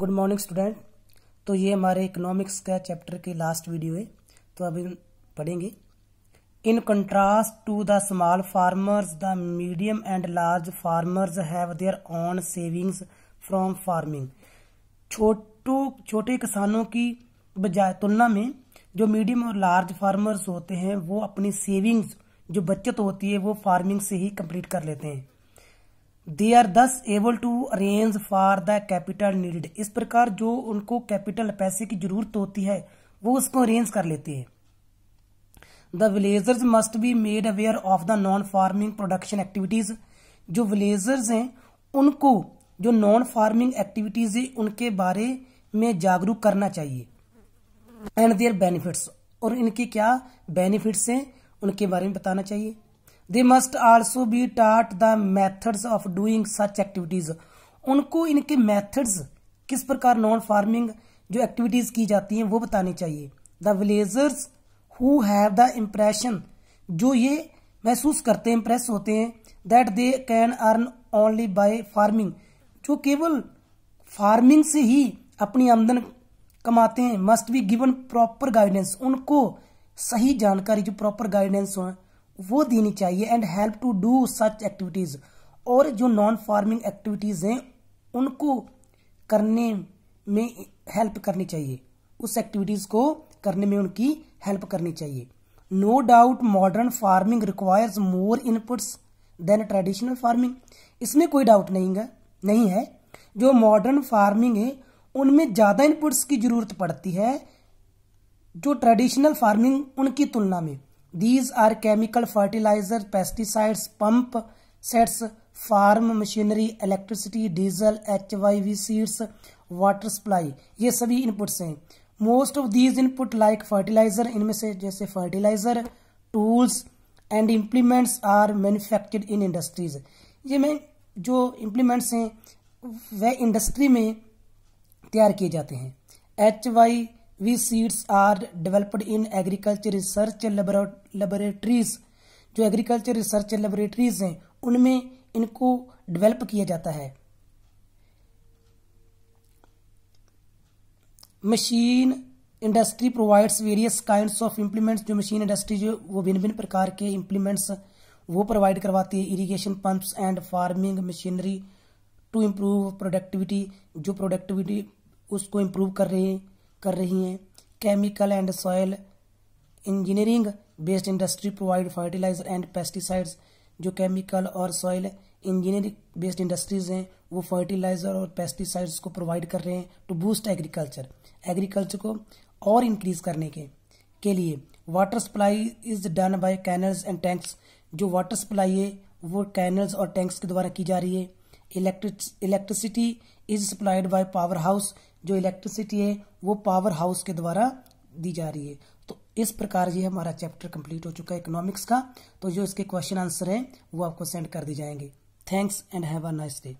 good morning student तो ये हमारे इकोनॉमिक्स का चैप्टर की लास्ट वीडियो है तो अभी पढ़ेंगे in contrast to the small farmers the medium and large farmers have their own savings from farming छोटू छोटे किसानों की बजाय तुलना में जो मीडियम और लार्ज फार्मर्स होते हैं वो अपनी सेविंग्स जो बचत होती है वो फार्मिंग से ही कंप्लीट कर लेते हैं they are thus able to arrange for the capital needed इस प्रकार जो उनको कैपिटल पैसे की जरूरत होती है वो उसको अरेन्ज कर लेते हैं the villagers must be made aware of the non farming production activities जो विलेजर्स हैं उनको जो नॉन फार्मिंग एक्टिविटीज है उनके बारे में जागरूक करना चाहिए एंड देयर बेनिफिट्स और इनके क्या बेनिफिट्स हैं उनके बारे में बताना चाहिए they must also be taught the methods of doing such activities उनको इनके मैथड्स किस प्रकार नॉन फार्मिंग जो एक्टिविटीज की जाती हैं वो बतानी चाहिए the villagers who have the impression जो ये महसूस करते हैं इम्प्रेस होते हैं that they can earn only by farming जो केवल फार्मिंग से ही अपनी आमदन कमाते हैं must be given proper guidance उनको सही जानकारी जो प्रॉपर गाइडेंस हो वो देनी चाहिए and help to do such activities और जो नॉन फार्मिंग एक्टिविटीज हैं उनको करने में हेल्प करनी चाहिए उस एक्टिविटीज को करने में उनकी हेल्प करनी चाहिए no doubt modern farming requires more inputs than traditional farming इसमें कोई डाउट नहीं है नहीं है जो मॉडर्न फार्मिंग है उनमें ज़्यादा इनपुट्स की ज़रूरत पड़ती है जो ट्रेडिशनल फार्मिंग उनकी तुलना में these are chemical fertiliser chemical pump sets farm machinery farm diesel H Y V seeds water supply ये सभी इनपुट्स हैं most of these input like fertiliser इनमें से जैसे fertiliser tools and implements are manufactured in industries ये में जो implements हैं वह इंडस्ट्री में तैयार किए जाते हैं H Y V seeds are developed in agriculture research laboratories जो एग्रीकल्चर रिसर्च लेबोरेटरीज हैं उनमें इनको डेवलप किया जाता है machine industry provides various kinds of implements जो मशीन इंडस्ट्री जो वो भिन्न भिन्न प्रकार के इम्प्लीमेंट्स वो प्रोवाइड करवाती है irrigation pumps and farming machinery to improve productivity जो प्रोडक्टिविटी उसको इम्प्रूव कर रहे हैं कर रही हैं chemical and soil engineering based industry provide fertiliser and pesticides जो केमिकल और सॉयल इंजीनियरिंग बेस्ड इंडस्ट्रीज हैं वो फर्टिलाइजर और पेस्टिसाइड्स को प्रोवाइड कर रहे हैं टू बूस्ट एग्रीकल्चर एग्रीकल्चर को और इंक्रीज करने के के लिए water supply is done by canals and tanks जो वाटर सप्लाई है वो कैनल्स और टैंक्स के द्वारा की जा रही है electricity is supplied by power house जो इलेक्ट्रिसिटी है वो पावर हाउस के द्वारा दी जा रही है तो इस प्रकार ये हमारा चैप्टर कंप्लीट हो चुका है इकोनॉमिक्स का तो जो इसके क्वेश्चन आंसर हैं वो आपको सेंड कर दिए जाएंगे thanks and have a nice day